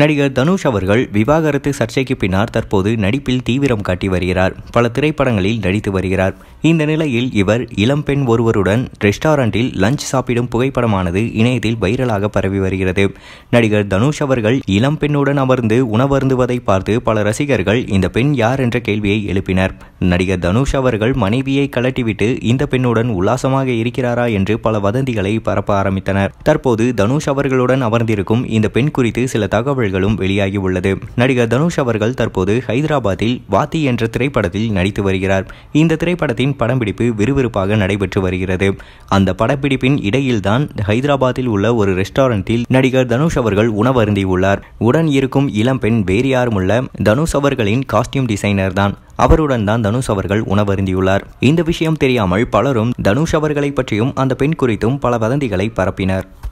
நடிகர் தனுஷ் அவர்கள் விவாகரத்து சர்ச்சைக்கு பின்னர் தற்போது நடிப்பில் தீவிரம் காட்டி வருகிறார் பல திரைப்படங்களில் நடித்து வருகிறார் இந்த நிலையில் இவர் இளம்பெண் ஒருவருடன் ரெஸ்டாரண்டில் லஞ்ச் சாப்பிடும் புகைப்படமானது இணையத்தில் வைரலாக பரவி வருகிறது நடிகர் தனுஷ் அவர்கள் இளம்பெண்ணுடன் அமர்ந்து உணவருந்துவதை பார்த்து பல ரசிகர்கள் இந்த பெண் யார் என்ற கேள்வியை எழுப்பினர் நடிகர் தனுஷ் அவர்கள் மனைவியை கலட்டிவிட்டு இந்த பெண்ணுடன் உல்லாசமாக இருக்கிறாரா என்று பல வதந்திகளை பரப்ப ஆரம்பித்தனர் தற்போது தனுஷ் அவர்களுடன் அமர்ந்திருக்கும் இந்த பெண் குறித்து சில தகவல் தகவல்களும் வெளியாகியுள்ளது நடிகர் தனுஷ் அவர்கள் தற்போது ஹைதராபாத்தில் வாத்தி என்ற திரைப்படத்தில் நடித்து வருகிறார் இந்த திரைப்படத்தின் படம்பிடிப்பு விறுவிறுப்பாக நடைபெற்று வருகிறது அந்த படப்பிடிப்பின் இடையில்தான் ஹைதராபாத்தில் உள்ள ஒரு ரெஸ்டாரண்டில் நடிகர் தனுஷ் அவர்கள் உணவருந்தியுள்ளார் உடன் இருக்கும் இளம்பெண் வேறு யாரும் உள்ள தனுஷ் அவர்களின் காஸ்டியூம் டிசைனர் தான் அவருடன் தான் தனுஷ் அவர்கள் உணவருந்தியுள்ளார் இந்த விஷயம் தெரியாமல் பலரும் தனுஷ் அவர்களை பற்றியும் அந்த பெண் குறித்தும் பல வதந்திகளை பரப்பினர்